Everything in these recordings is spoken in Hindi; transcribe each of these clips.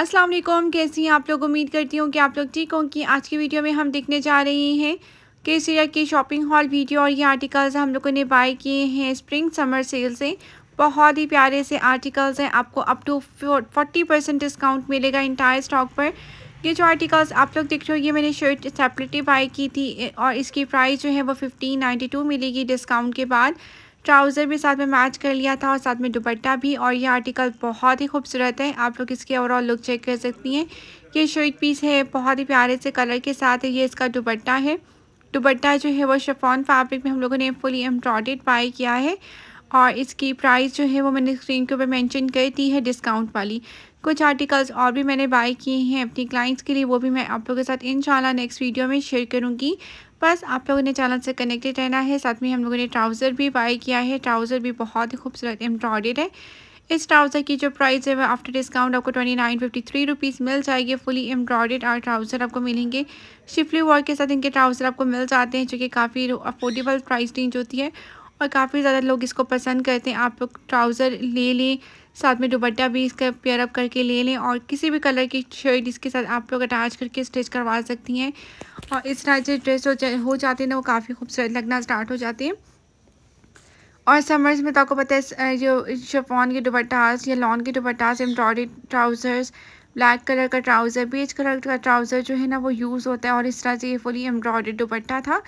अस्सलाम वालेकुम कैसी हैं आप लोग उम्मीद करती हूँ कि आप लोग ठीक होंगे आज की वीडियो में हम देखने जा रहे हैं के सीरिया की शॉपिंग हॉल वीडियो और ये आर्टिकल्स हम लोगों ने बाय किए हैं स्प्रिंग समर सेल से बहुत ही प्यारे से आर्टिकल्स हैं आपको up to forty percent discount मिलेगा इंटायर स्टॉक पर ये जो आर्टिकल्स आप लोग देख रहे हो ये मैंने शर्ट सेपरेटली बाई की थी और इसकी प्राइस जो है वो फिफ्टीन नाइन्टी टू मिलेगी डिस्काउंट के बाद ट्राउज़र भी साथ में मैच कर लिया था और साथ में दुपट्टा भी और ये आर्टिकल बहुत ही खूबसूरत है आप लोग इसकी ओवरऑल लुक चेक कर सकती हैं ये शर्ट पीस है बहुत ही प्यारे से कलर के साथ है ये इसका दुपट्टा है दुपट्टा जो है वो शेफॉन फैब्रिक में हम लोगों ने फुली एम्ब्रॉडेड पाई किया है और इसकी प्राइस जो है वो मैंने स्क्रीन के ऊपर मेंशन कर दी है डिस्काउंट वाली कुछ आर्टिकल्स और भी मैंने बाय किए हैं अपनी क्लाइंट्स के लिए वो भी मैं आप लोगों के साथ इन नेक्स्ट वीडियो में शेयर करूँगी बस आप लोगों ने चैनल से कनेक्टेड रहना है साथ में हम लोगों ने ट्राउज़र भी बाय किया है ट्राउज़र भी बहुत ही खूबसूरत एम्ब्रॉयड है इस ट्राउज़र की जो प्राइस है वो आफ्टर डिस्काउंट आपको twenty nine fifty three rupees मिल जाएगी फुली एम्ब्रॉयड और ट्राउज़र आपको मिलेंगे शिफली वर्क के साथ इनके ट्राउज़र आपको मिल जाते हैं जो कि काफ़ी अफोर्डेबल प्राइस रेंज होती है और काफ़ी ज़्यादा लोग इसको पसंद करते हैं आप लोग ट्राउज़र ले लें साथ में दुबट्टा भी इसका पेयर अप करके ले लें और किसी भी कलर की शर्ट इसके साथ आप लोग अटैच करके स्टिच करवा सकती हैं और इस तरह से ड्रेस हो, जा, हो जाते हैं ना वो काफ़ी खूबसूरत लगना स्टार्ट हो जाते हैं और समर्स में तो आपको पता है जो शफॉन के दुबट्टास या लॉन के dupattas embroidery trousers black colour का ट्राउज़र बेज कलर का ट्राउज़र जो है ना वो यूज़ होता है और इस तरह से ये फुली एम्ब्रॉयड दुपट्टा था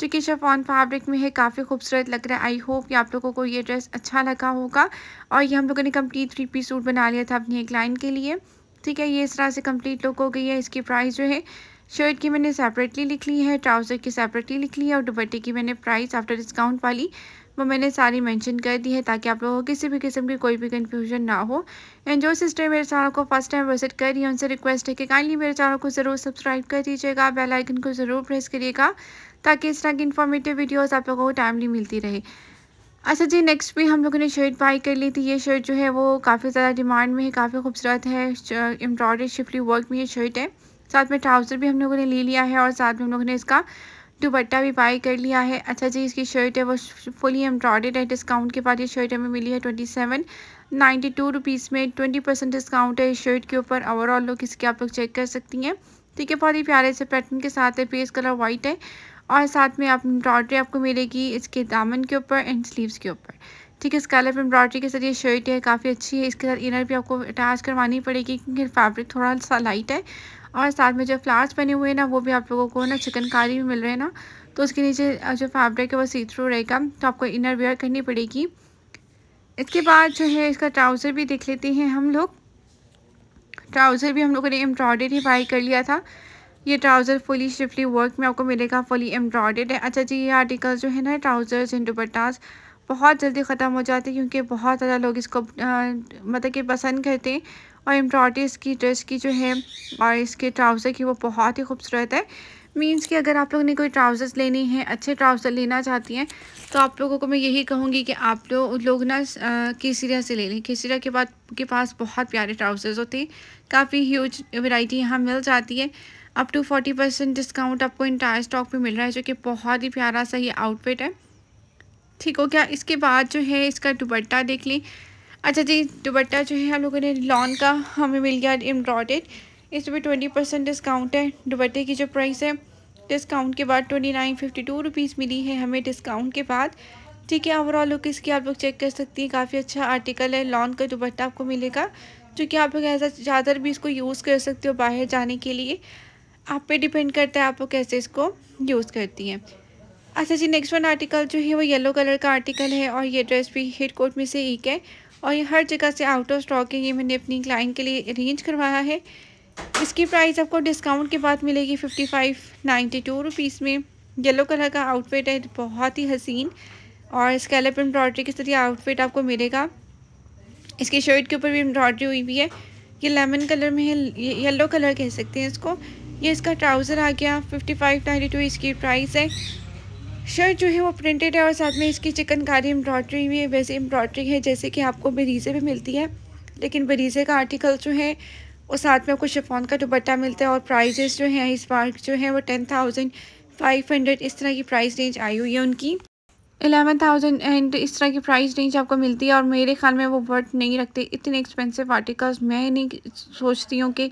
जो कि शेफॉन फैब्रिक में है काफ़ी खूबसूरत लग रहा है आई होप कि आप लोगों को ये ड्रेस अच्छा लगा होगा और ये हम लोगों ने कम्प्लीट थ्री पी सूट बना लिया था अपनी एक लाइन के लिए ठीक है ये इस तरह से कम्प्लीट लुक हो गई है इसकी प्राइस जो है शर्ट की मैंने सेपरेटली लिख ली है ट्राउज़र की सेपरेटली लिख ली है और दुपट्टे की मैंने प्राइस आफ्टर डिस्काउंट वाली वो मैंने सारी मेंशन कर दी है ताकि आप लोगों को किसी भी किस्म की कोई भी कन्फ्यूजन ना हो एंड जो सिस्टर मेरे चैनल को फर्स्ट टाइम विजिट कर रही है उनसे रिक्वेस्ट है कि काइंडली मेरे चैनल को ज़रूर सब्सक्राइब कर दीजिएगा बेल आइकन को ज़रूर प्रेस करिएगा ताकि इस तरह की इन्फॉर्मेटिव वीडियोज़ आप लोगों को टाइमली मिलती रहे अच्छा जी नेक्स्ट भी हम लोगों ने शर्ट बाई कर ली थी ये शर्ट जो है वो काफ़ी ज़्यादा डिमांड में है काफ़ी खूबसूरत है एम्ब्रॉयडरी शिफली वर्क में ये शर्ट है साथ में ट्राउज़र भी हम लोगों ने ले लिया है और साथ में हम लोगों ने इसका दुपट्टा भी बाई कर लिया है अच्छा जी इसकी शर्ट है वो फुली एम्ब्रॉयडेड है डिस्काउंट के बाद ये शर्ट हमें मिली है twenty seven ninety two rupees में ट्वेंटी परसेंट डिस्काउंट है इस शर्ट के ऊपर ओवरऑल लुक इसकी आप लोग चेक कर सकती हैं ठीक है बहुत ही प्यारे से पैटर्न के साथ है पेस कलर वाइट है और साथ में आप एम्ब्रॉयडरी आपको मिलेगी इसके दामन के ऊपर एंड स्लीव्स के ऊपर ठीक है स्कैलप एम्ब्रॉयडरी के साथ ये शर्ट है काफ़ी अच्छी है इसके साथ इनर भी आपको अटैच करवानी पड़ेगी क्योंकि फैब्रिक थोड़ा सा लाइट है और साथ में जो फ्लावर्स बने हुए हैं ना वो भी आप लोगों को ना चिकनकारी भी मिल रहे हैं ना तो उसके नीचे जो फैब्रिक है वो सी थ्रू रहेगा तो आपको इनर वेयर करनी पड़ेगी इसके बाद जो है इसका ट्राउज़र भी देख लेते हैं हम लोग ट्राउज़र भी हम लोगों ने एम्ब्रॉयडरी बाई कर लिया था ये ट्राउज़र फुली शिफली वर्क में आपको मिलेगा फुली एम्ब्रॉयडेड है अच्छा जी ये आर्टिकल जो है ना ट्राउज़र्स एंड दुपट्टास बहुत जल्दी ख़त्म हो जाती है क्योंकि बहुत ज़्यादा लोग इसको मतलब कि पसंद करते हैं और एम्ब्रॉयडरी इसकी ड्रेस की जो है और इसके ट्राउज़र की वो बहुत ही खूबसूरत है मीन्स कि अगर आप लोग ने कोई ट्राउज़र्स लेनी है अच्छे ट्राउज़र लेना चाहती हैं तो आप लोगों को मैं यही कहूँगी कि आप लोग लोग ना केसरिया से ले लें केसरिया के बाद के पास बहुत प्यारे ट्राउज़र्स होते हैं काफ़ी ह्यूज वैरायटी यहाँ मिल जाती है up to forty percent discount आपको इंटायर स्टॉक पे मिल रहा है जो कि बहुत ही प्यारा सा ये आउटफिट है ठीक हो गया इसके बाद जो है इसका दुबट्टा देख लें अच्छा जी दुबट्टा जो है हम लोगों ने लॉन का हमें मिल गया एम्ब्रॉयडेड इस पर ट्वेंटी परसेंट डिस्काउंट है दुबट्टे की जो प्राइस है डिस्काउंट के बाद twenty nine fifty two rupees मिली है हमें डिस्काउंट के बाद ठीक है ओवरऑल लुक इसकी आप लोग चेक कर सकती हैं काफ़ी अच्छा आर्टिकल है लॉन का दुबट्टा आपको मिलेगा जो कि आप लोग ऐसा ज़्यादातर भी इसको यूज़ कर सकते हो बाहर जाने के लिए आप पे डिपेंड करता है आप लोग कैसे इसको यूज़ करती हैं अच्छा जी नेक्स्ट वन आर्टिकल जो है वो येलो कलर का आर्टिकल है और ये ड्रेस भी हेड कोट में से एक है और ये हर जगह से आउट ऑफ स्टॉक है ये मैंने अपनी क्लाइंट के लिए अरेंज करवाया है इसकी प्राइस आपको डिस्काउंट के बाद मिलेगी fifty five ninety two rupees में येलो कलर का आउटफिट है बहुत ही हसीन और स्केलप एम्ब्रॉयडरी के जरिए आउटफिट आपको मिलेगा इसकी शर्ट के ऊपर भी एम्ब्रॉयडरी हुई हुई है ये लेमन कलर में है ये येलो कलर कह सकते हैं इसको ये इसका ट्राउज़र आ गया फिफ्टी फाइव नाइन्टी टू इसकी प्राइस है शर्ट जो है वो प्रिंटेड है और साथ में इसकी चिकनकारी एम्ब्रॉयड्री भी है वैसे एम्ब्रॉयड्री है जैसे कि आपको बरीज़े भी मिलती है लेकिन बरीज़े का आर्टिकल जो है और साथ में आपको शिफॉन का दुपट्टा मिलता है और प्राइजेस जो हैं इस बार जो है वो टेन थाउजेंड फाइव हंड्रेड इस तरह की प्राइस रेंज आई हुई है उनकी एलेवन थाउजेंड एंड इस तरह की प्राइस रेंज आपको मिलती है और मेरे ख्याल में वो वर्थ नहीं रखते इतने एक्सपेंसिव आर्टिकल्स मैं नहीं सोचती हूँ कि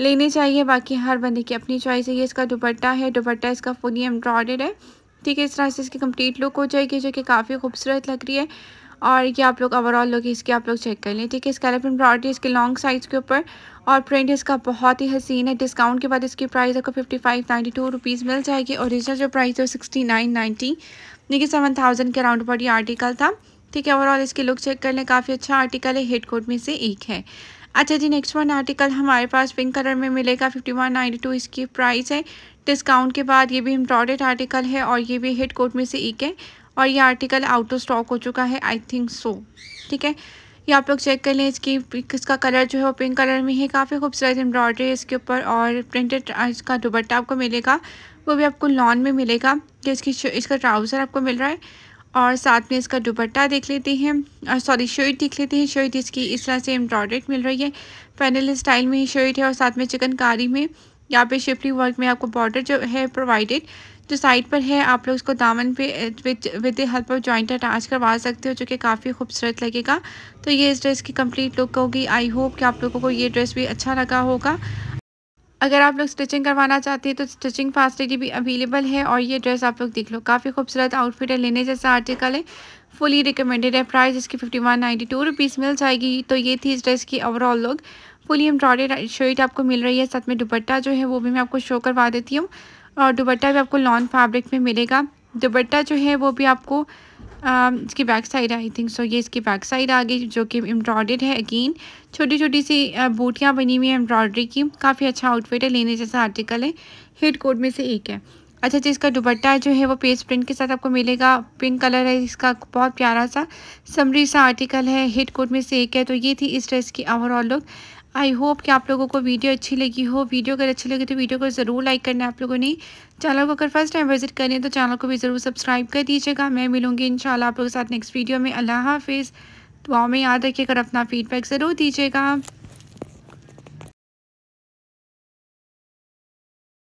लेने चाहिए बाकी हर बंदे की अपनी चॉइस है ये इसका दुपट्टा है दुपट्टा इसका फुली एम्ब्रॉयडेड है ठीक है इस तरह से इसकी कंप्लीट लुक हो जाएगी जो कि काफ़ी खूबसूरत लग रही है और ये आप लोग ओवरऑल लुक इसकी आप लोग चेक कर लें ठीक है इसका एलिफेंट प्रॉपर्टी इसके लॉन्ग साइज के ऊपर और प्रिंट इसका बहुत ही हसीन है डिस्काउंट के बाद इसकी प्राइस आपको fifty five ninety two rupees मिल जाएगी औरिजिनल जो प्राइस है वो सिक्सटी नाइन नाइन्टी देखिए सेवन थाउजेंड के अराउंड पर आर्टिकल था ठीक है ओवरऑल इसकी लुक चेक कर लें काफ़ी अच्छा आर्टिकल है हेड कोट में से एक है अच्छा जी नेक्स्ट वन आर्टिकल हमारे पास पिंक कलर में मिलेगा फिफ्टी वन नाइन्टी टू इसकी प्राइस है डिस्काउंट के बाद ये भी इम्प्रॉडेड आर्टिकल है और ये भी हेड कोट में से एक है और ये आर्टिकल आउट ऑफ स्टॉक हो चुका है आई थिंक सो ठीक है ये आप लोग चेक कर लें इसकी इसका कलर जो है वो पिंक कलर में है काफ़ी खूबसूरत एम्ब्रॉयडरी है इसके ऊपर और प्रिंटेड इसका दुबट्टा आपको मिलेगा वो भी आपको लॉन में मिलेगा जो इसकी इसका ट्राउज़र आपको मिल रहा है और साथ में इसका दुपट्टा देख लेते हैं और सॉरी शर्ट देख लेते हैं शर्ट इसकी इस तरह से एम्ब्रॉयड मिल रही है पैनल स्टाइल में ही शर्ट है और साथ में चिकनकारी में यहाँ पे शिफली वर्क में आपको बॉर्डर जो है प्रोवाइडेड जो साइड पर है आप लोग उसको दामन पे with the help of joint attach करवा सकते हो जो कि काफ़ी खूबसूरत लगेगा तो ये इस ड्रेस की कंप्लीट लुक होगी आई होप कि आप लोगों को ये ड्रेस भी अच्छा लगा होगा अगर आप लोग स्टिचिंग करवाना चाहते हैं तो स्टिचिंग फैसिलिटी भी अवेलेबल है और ये ड्रेस आप लोग देख लो काफ़ी खूबसूरत आउटफिट है लेने जैसा आर्टिकल है फुली रिकमेंडेड है प्राइस इसकी fifty one ninety two rupees मिल जाएगी तो ये थी इस ड्रेस की overall look fully embroidered shirt आपको मिल रही है साथ में दुपट्टा जो है वो भी मैं आपको शो करवा देती हूँ और दुपट्टा भी आपको लॉन फैब्रिक में मिलेगा दुपट्टा जो है वो भी आपको इसकी back side I think so ये इसकी बैक साइड आ गई जो कि एम्ब्रॉयडेड है अगेन छोटी छोटी सी बूटियाँ बनी हुई हैं एम्ब्रॉयडरी की काफ़ी अच्छा आउटफिट है लेने जैसा आर्टिकल है हेड कोड में से एक है अच्छा जी इसका दुपट्टा जो है वो पेज प्रिंट के साथ आपको मिलेगा पिंक कलर है इसका बहुत प्यारा सा समरी सा आर्टिकल है हेड कोट में से एक है तो ये थी इस ड्रेस की ओवरऑल लुक आई होप कि आप लोगों को वीडियो अच्छी लगी हो वीडियो अगर अच्छी लगी तो वीडियो को ज़रूर लाइक करना आप लोगों ने चैनल को अगर फर्स्ट टाइम विजिट करें तो चैनल को भी ज़रूर सब्सक्राइब कर दीजिएगा मैं मिलूँगी इन आप लोगों के साथ नेक्स्ट वीडियो में अल्लाह हाफिज़ दुआ में याद रखिएगा अपना फीडबैक ज़रूर दीजिएगा